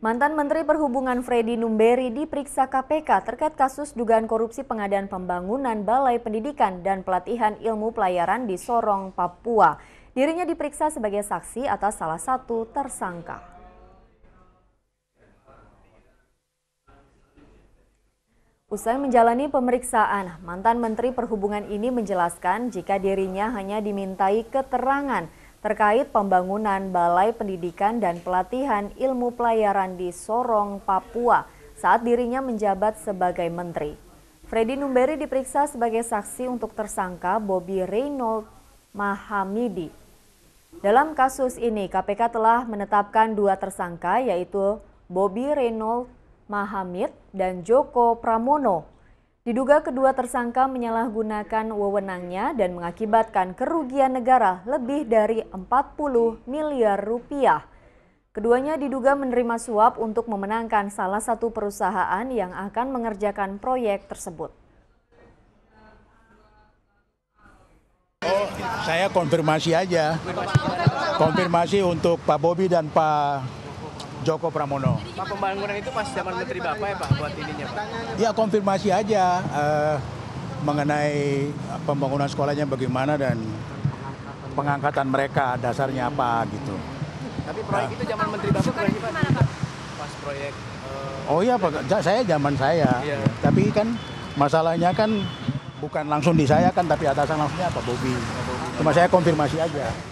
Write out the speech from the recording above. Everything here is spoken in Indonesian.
Mantan Menteri Perhubungan Freddy Numberi diperiksa KPK terkait kasus dugaan korupsi pengadaan pembangunan Balai Pendidikan dan Pelatihan Ilmu Pelayaran di Sorong, Papua. Dirinya diperiksa sebagai saksi atas salah satu tersangka. Usai menjalani pemeriksaan, mantan Menteri Perhubungan ini menjelaskan jika dirinya hanya dimintai keterangan – terkait pembangunan Balai Pendidikan dan Pelatihan Ilmu Pelayaran di Sorong, Papua saat dirinya menjabat sebagai menteri. Freddy Numberi diperiksa sebagai saksi untuk tersangka Bobby Reynold Mahamidi. Dalam kasus ini, KPK telah menetapkan dua tersangka yaitu Bobby Reynold Mahamid dan Joko Pramono Diduga kedua tersangka menyalahgunakan wewenangnya dan mengakibatkan kerugian negara lebih dari 40 miliar rupiah. Keduanya diduga menerima suap untuk memenangkan salah satu perusahaan yang akan mengerjakan proyek tersebut. Oh, saya konfirmasi aja. Konfirmasi untuk Pak Bobi dan Pak Joko Pramono. Pak pembangunan itu pas zaman Menteri Bapak ya Pak buat ininya Pak? Ya konfirmasi aja uh, mengenai pembangunan sekolahnya bagaimana dan pengangkatan mereka dasarnya apa gitu. Tapi proyek nah. itu zaman Menteri Bapak proyek gimana Pak? Pas proyek uh, Oh iya Pak, saya zaman saya. Iya. Tapi kan masalahnya kan bukan langsung di saya kan tapi atasan langsungnya Pak Bobi. Cuma saya konfirmasi aja.